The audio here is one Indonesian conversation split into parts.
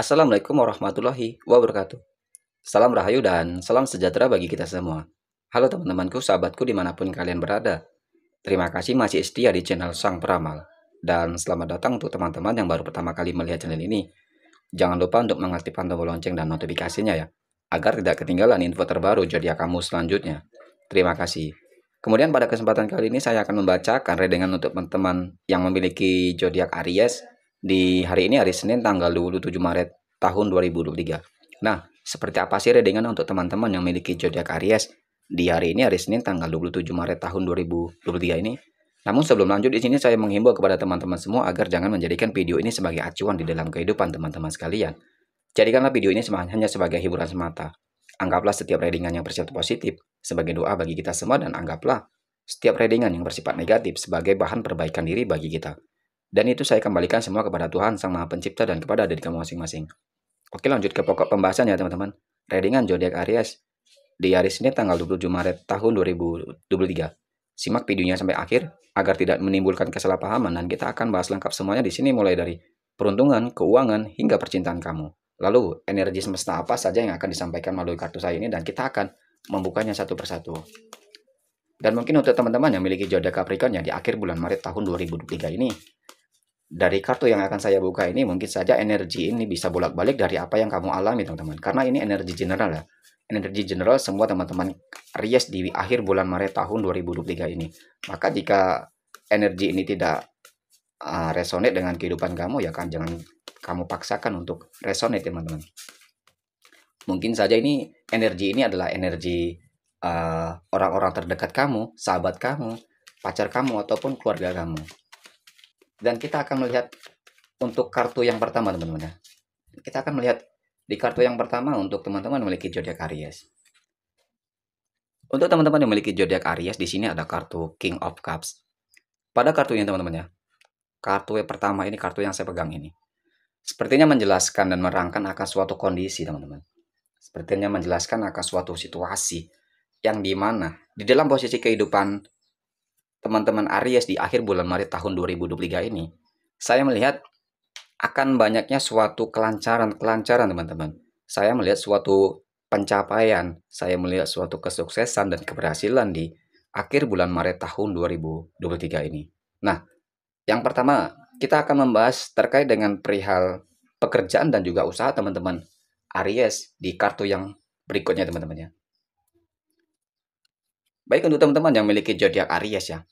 Assalamualaikum warahmatullahi wabarakatuh. Salam rahayu dan salam sejahtera bagi kita semua. Halo teman-temanku, sahabatku dimanapun kalian berada. Terima kasih masih setia di channel Sang Peramal. Dan selamat datang untuk teman-teman yang baru pertama kali melihat channel ini. Jangan lupa untuk mengaktifkan tombol lonceng dan notifikasinya ya, agar tidak ketinggalan info terbaru jadi kamu selanjutnya. Terima kasih. Kemudian pada kesempatan kali ini saya akan membacakan redengan untuk teman-teman yang memiliki zodiak Aries, di hari ini hari Senin tanggal 27 Maret tahun 2023. Nah, seperti apa sih readingan untuk teman-teman yang memiliki zodiak Aries di hari ini hari Senin tanggal 27 Maret tahun 2023 ini? Namun sebelum lanjut di sini saya menghimbau kepada teman-teman semua agar jangan menjadikan video ini sebagai acuan di dalam kehidupan teman-teman sekalian. Jadikanlah video ini hanya sebagai hiburan semata. Anggaplah setiap readingan yang bersifat positif sebagai doa bagi kita semua dan anggaplah setiap readingan yang bersifat negatif sebagai bahan perbaikan diri bagi kita. Dan itu saya kembalikan semua kepada Tuhan Sang Maha Pencipta dan kepada diri kamu masing-masing. Oke lanjut ke pokok pembahasan ya teman-teman. Readingan zodiak Aries di Aries ini tanggal 27 Maret tahun 2023. Simak videonya sampai akhir agar tidak menimbulkan kesalahpahaman dan kita akan bahas lengkap semuanya di sini mulai dari peruntungan, keuangan, hingga percintaan kamu. Lalu energi semesta apa saja yang akan disampaikan melalui kartu saya ini dan kita akan membukanya satu persatu. Dan mungkin untuk teman-teman yang memiliki zodiak Capricorn ya di akhir bulan Maret tahun 2023 ini dari kartu yang akan saya buka ini mungkin saja energi ini bisa bolak-balik dari apa yang kamu alami teman-teman karena ini energi general ya energi general semua teman-teman rias di akhir bulan Maret tahun 2023 ini maka jika energi ini tidak uh, resonate dengan kehidupan kamu ya kan jangan kamu paksakan untuk resonate teman-teman mungkin saja ini energi ini adalah energi ah, orang-orang uh, orang -orang terdekat kamu sahabat kamu pacar kamu ataupun keluarga kamu dan kita akan melihat untuk kartu yang pertama teman-teman ya. Kita akan melihat di kartu yang pertama untuk teman-teman memiliki zodiak Aries. Untuk teman-teman yang memiliki zodiak Aries di sini ada kartu King of Cups. Pada kartu ini teman-teman ya. Kartu yang pertama ini kartu yang saya pegang ini. Sepertinya menjelaskan dan merangkan akan suatu kondisi teman-teman. Sepertinya menjelaskan akan suatu situasi yang dimana di dalam posisi kehidupan teman-teman Aries di akhir bulan Maret tahun 2023 ini, saya melihat akan banyaknya suatu kelancaran-kelancaran teman-teman. Saya melihat suatu pencapaian, saya melihat suatu kesuksesan dan keberhasilan di akhir bulan Maret tahun 2023 ini. Nah, yang pertama kita akan membahas terkait dengan perihal pekerjaan dan juga usaha teman-teman Aries di kartu yang berikutnya teman-teman ya. Baik untuk teman-teman yang memiliki zodiak Aries ya.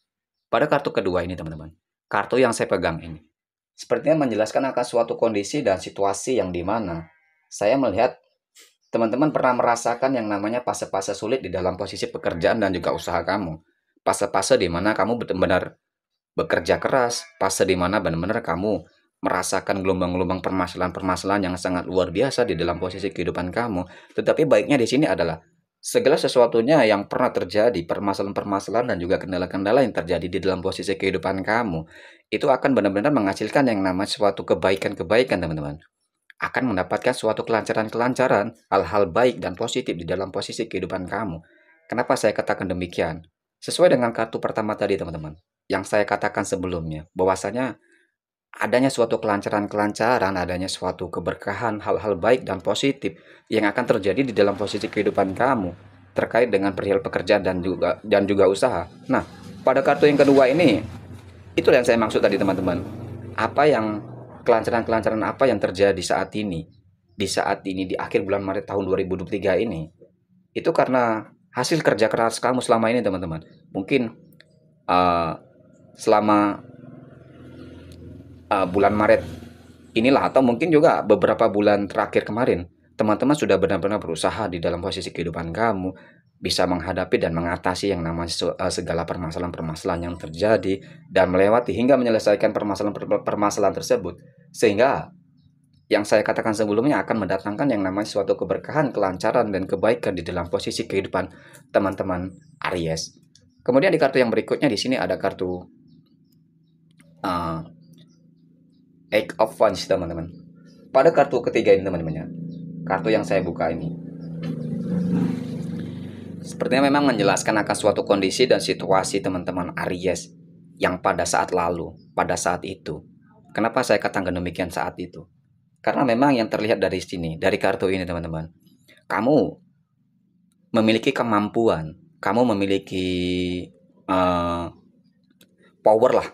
Pada kartu kedua ini teman-teman, kartu yang saya pegang ini. Sepertinya menjelaskan akan suatu kondisi dan situasi yang dimana saya melihat teman-teman pernah merasakan yang namanya fase-fase sulit di dalam posisi pekerjaan dan juga usaha kamu. Fase-fase di mana kamu benar-benar bekerja keras, fase di mana benar-benar kamu merasakan gelombang-gelombang permasalahan-permasalahan yang sangat luar biasa di dalam posisi kehidupan kamu. Tetapi baiknya di sini adalah segala sesuatunya yang pernah terjadi, permasalahan-permasalahan dan juga kendala-kendala yang terjadi di dalam posisi kehidupan kamu, itu akan benar-benar menghasilkan yang namanya suatu kebaikan-kebaikan, teman-teman. Akan mendapatkan suatu kelancaran-kelancaran, hal-hal baik dan positif di dalam posisi kehidupan kamu. Kenapa saya katakan demikian? Sesuai dengan kartu pertama tadi, teman-teman, yang saya katakan sebelumnya, bahwasanya adanya suatu kelancaran-kelancaran, adanya suatu keberkahan, hal-hal baik dan positif yang akan terjadi di dalam posisi kehidupan kamu terkait dengan perihal pekerjaan dan juga dan juga usaha. Nah, pada kartu yang kedua ini itu yang saya maksud tadi teman-teman. Apa yang kelancaran-kelancaran apa yang terjadi saat ini? Di saat ini di akhir bulan Maret tahun 2023 ini itu karena hasil kerja keras kamu selama ini teman-teman. Mungkin uh, selama uh, bulan Maret inilah atau mungkin juga beberapa bulan terakhir kemarin teman-teman sudah benar-benar berusaha di dalam posisi kehidupan kamu bisa menghadapi dan mengatasi yang namanya eh, segala permasalahan-permasalahan yang terjadi dan melewati hingga menyelesaikan permasalahan-permasalahan tersebut sehingga yang saya katakan sebelumnya akan mendatangkan yang namanya suatu keberkahan, kelancaran, dan kebaikan di dalam posisi kehidupan teman-teman Aries. Kemudian di kartu yang berikutnya di sini ada kartu uh, Eight of Wands teman-teman pada kartu ketiga ini teman-teman ya kartu yang saya buka ini sepertinya memang menjelaskan akan suatu kondisi dan situasi teman-teman Aries yang pada saat lalu pada saat itu kenapa saya katakan demikian saat itu karena memang yang terlihat dari sini dari kartu ini teman-teman kamu memiliki kemampuan, kamu memiliki uh, power lah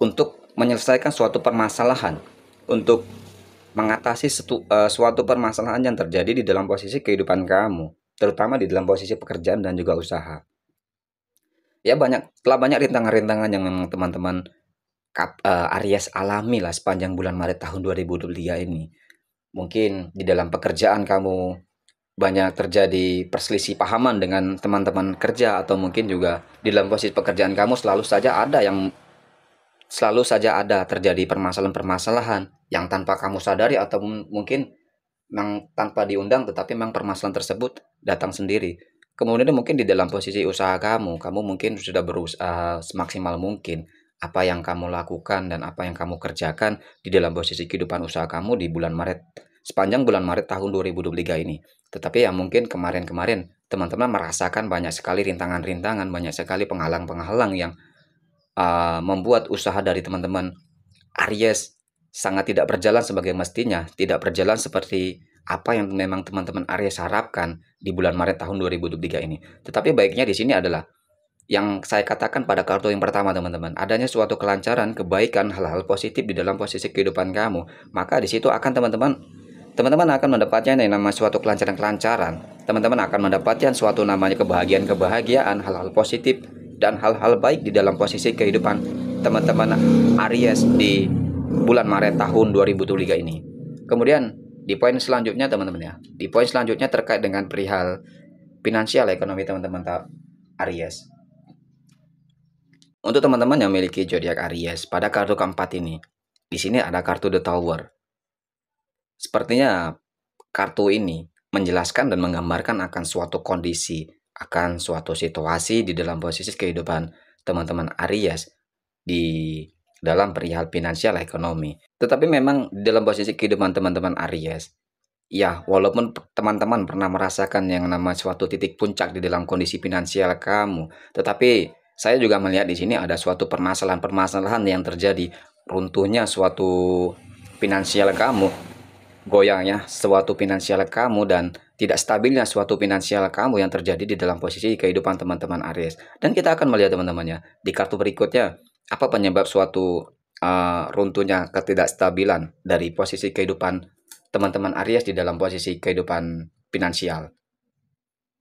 untuk menyelesaikan suatu permasalahan untuk mengatasi setu, uh, suatu permasalahan yang terjadi di dalam posisi kehidupan kamu, terutama di dalam posisi pekerjaan dan juga usaha. Ya banyak telah banyak rintangan-rintangan yang memang teman-teman uh, Aries alami lah sepanjang bulan Maret tahun 2023 ini. Mungkin di dalam pekerjaan kamu banyak terjadi perselisih pahaman dengan teman-teman kerja atau mungkin juga di dalam posisi pekerjaan kamu selalu saja ada yang selalu saja ada terjadi permasalahan-permasalahan yang tanpa kamu sadari atau mungkin memang tanpa diundang tetapi memang permasalahan tersebut datang sendiri. Kemudian mungkin di dalam posisi usaha kamu, kamu mungkin sudah berusaha eh, semaksimal mungkin apa yang kamu lakukan dan apa yang kamu kerjakan di dalam posisi kehidupan usaha kamu di bulan Maret sepanjang bulan Maret tahun 2023 ini. Tetapi ya mungkin kemarin-kemarin teman-teman merasakan banyak sekali rintangan-rintangan, banyak sekali penghalang-penghalang yang uh, membuat usaha dari teman-teman Aries sangat tidak berjalan sebagai mestinya, tidak berjalan seperti apa yang memang teman-teman Aries harapkan di bulan Maret tahun 2023 ini. Tetapi baiknya di sini adalah yang saya katakan pada kartu yang pertama teman-teman, adanya suatu kelancaran, kebaikan, hal-hal positif di dalam posisi kehidupan kamu, maka di situ akan teman-teman teman-teman akan mendapatkan yang namanya suatu kelancaran-kelancaran. Teman-teman akan mendapatkan suatu namanya kebahagiaan-kebahagiaan, hal-hal positif dan hal-hal baik di dalam posisi kehidupan teman-teman Aries di bulan Maret tahun 2023 ini. Kemudian di poin selanjutnya teman-teman ya. Di poin selanjutnya terkait dengan perihal finansial ekonomi teman-teman Aries. Untuk teman-teman yang memiliki zodiak Aries pada kartu keempat ini, di sini ada kartu The Tower. Sepertinya kartu ini menjelaskan dan menggambarkan akan suatu kondisi akan suatu situasi di dalam posisi kehidupan teman-teman Aries di dalam perihal finansial ekonomi. Tetapi memang di dalam posisi kehidupan teman-teman Aries, ya walaupun teman-teman pernah merasakan yang nama suatu titik puncak di dalam kondisi finansial kamu, tetapi saya juga melihat di sini ada suatu permasalahan-permasalahan yang terjadi runtuhnya suatu finansial kamu goyangnya suatu finansial kamu dan tidak stabilnya suatu finansial kamu yang terjadi di dalam posisi kehidupan teman-teman Aries. Dan kita akan melihat teman-temannya di kartu berikutnya apa penyebab suatu uh, runtuhnya ketidakstabilan dari posisi kehidupan teman-teman Aries di dalam posisi kehidupan finansial.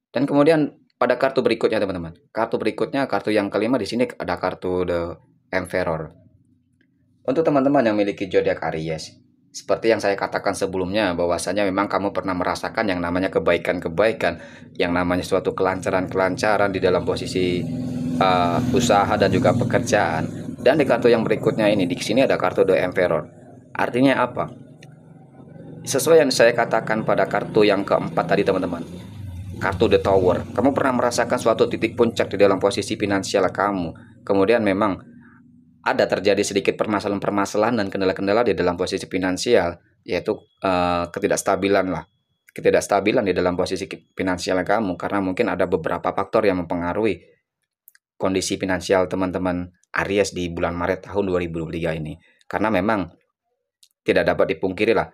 Dan kemudian pada kartu berikutnya teman-teman. Kartu berikutnya kartu yang kelima di sini ada kartu The Emperor. Untuk teman-teman yang memiliki zodiak Aries, seperti yang saya katakan sebelumnya, bahwasanya memang kamu pernah merasakan yang namanya kebaikan-kebaikan, yang namanya suatu kelancaran-kelancaran di dalam posisi uh, usaha dan juga pekerjaan. Dan di kartu yang berikutnya ini, di sini ada kartu The Emperor. Artinya apa? Sesuai yang saya katakan pada kartu yang keempat tadi, teman-teman. Kartu The Tower. Kamu pernah merasakan suatu titik puncak di dalam posisi finansial kamu. Kemudian memang ada terjadi sedikit permasalahan-permasalahan dan kendala-kendala di dalam posisi finansial, yaitu uh, ketidakstabilan lah. Ketidakstabilan di dalam posisi finansial kamu karena mungkin ada beberapa faktor yang mempengaruhi kondisi finansial teman-teman Aries di bulan Maret tahun 2023 ini. Karena memang tidak dapat dipungkiri lah,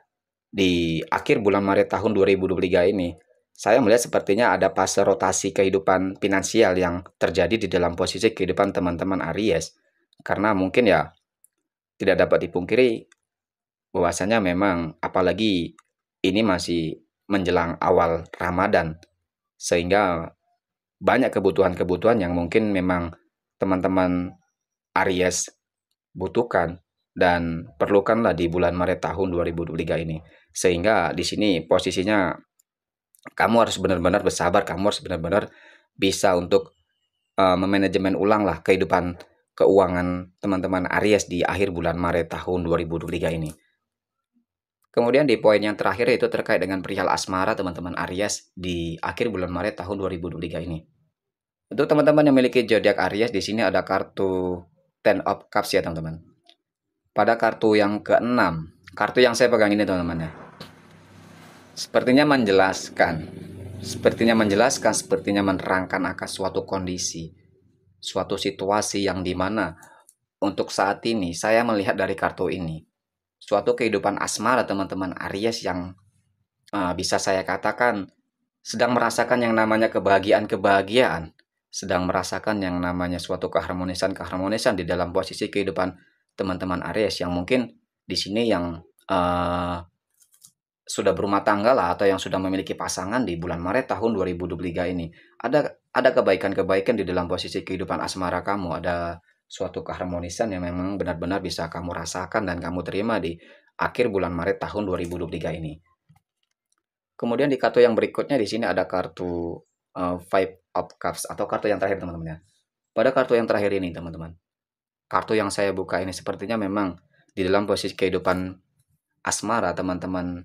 di akhir bulan Maret tahun 2023 ini, saya melihat sepertinya ada fase rotasi kehidupan finansial yang terjadi di dalam posisi kehidupan teman-teman Aries karena mungkin ya tidak dapat dipungkiri bahwasanya memang apalagi ini masih menjelang awal Ramadan sehingga banyak kebutuhan-kebutuhan yang mungkin memang teman-teman Aries butuhkan dan perlukanlah di bulan Maret tahun 2023 ini. Sehingga di sini posisinya kamu harus benar-benar bersabar, kamu harus benar-benar bisa untuk uh, memanajemen ulang lah kehidupan keuangan teman-teman Aries di akhir bulan Maret tahun 2023 ini. Kemudian di poin yang terakhir yaitu terkait dengan perihal asmara teman-teman Aries di akhir bulan Maret tahun 2023 ini. Untuk teman-teman yang memiliki zodiak Aries di sini ada kartu Ten of Cups ya teman-teman. Pada kartu yang keenam, kartu yang saya pegang ini teman-teman ya. Sepertinya menjelaskan, sepertinya menjelaskan, sepertinya menerangkan akan suatu kondisi suatu situasi yang dimana untuk saat ini saya melihat dari kartu ini suatu kehidupan asmara teman-teman Aries yang uh, bisa saya katakan sedang merasakan yang namanya kebahagiaan-kebahagiaan, sedang merasakan yang namanya suatu keharmonisan-keharmonisan di dalam posisi kehidupan teman-teman Aries yang mungkin di sini yang uh, sudah berumah tangga lah atau yang sudah memiliki pasangan di bulan Maret tahun 2023 ini. Ada ada kebaikan-kebaikan di dalam posisi kehidupan asmara kamu, ada suatu keharmonisan yang memang benar-benar bisa kamu rasakan dan kamu terima di akhir bulan Maret tahun 2023 ini. Kemudian di kartu yang berikutnya di sini ada kartu uh, Five of Cups atau kartu yang terakhir teman-teman ya. Pada kartu yang terakhir ini teman-teman, kartu yang saya buka ini sepertinya memang di dalam posisi kehidupan asmara teman-teman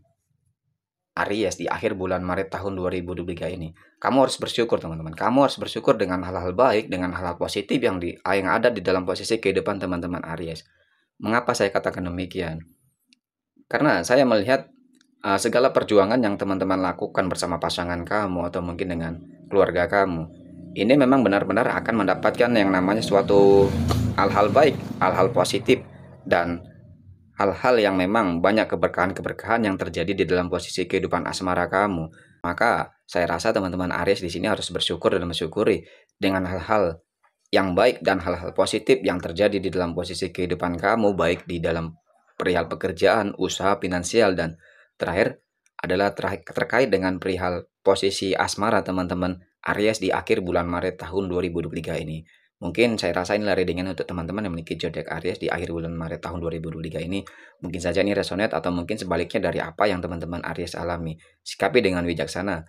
Aries di akhir bulan Maret tahun 2023 ini. Kamu harus bersyukur teman-teman. Kamu harus bersyukur dengan hal-hal baik, dengan hal-hal positif yang di yang ada di dalam posisi kehidupan teman-teman Aries. Mengapa saya katakan demikian? Karena saya melihat uh, segala perjuangan yang teman-teman lakukan bersama pasangan kamu atau mungkin dengan keluarga kamu, ini memang benar-benar akan mendapatkan yang namanya suatu hal-hal baik, hal-hal positif dan hal-hal yang memang banyak keberkahan-keberkahan yang terjadi di dalam posisi kehidupan asmara kamu. Maka saya rasa teman-teman Aries di sini harus bersyukur dan mensyukuri dengan hal-hal yang baik dan hal-hal positif yang terjadi di dalam posisi kehidupan kamu baik di dalam perihal pekerjaan, usaha, finansial dan terakhir adalah ter terkait dengan perihal posisi asmara teman-teman Aries di akhir bulan Maret tahun 2023 ini. Mungkin saya rasa ini lari dengan untuk teman-teman yang memiliki zodiak Aries di akhir bulan Maret tahun 2023 ini. Mungkin saja ini resonate atau mungkin sebaliknya dari apa yang teman-teman Aries alami. Sikapi dengan bijaksana.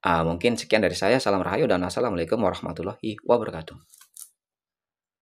Uh, ah, mungkin sekian dari saya. Salam rahayu dan assalamualaikum warahmatullahi wabarakatuh.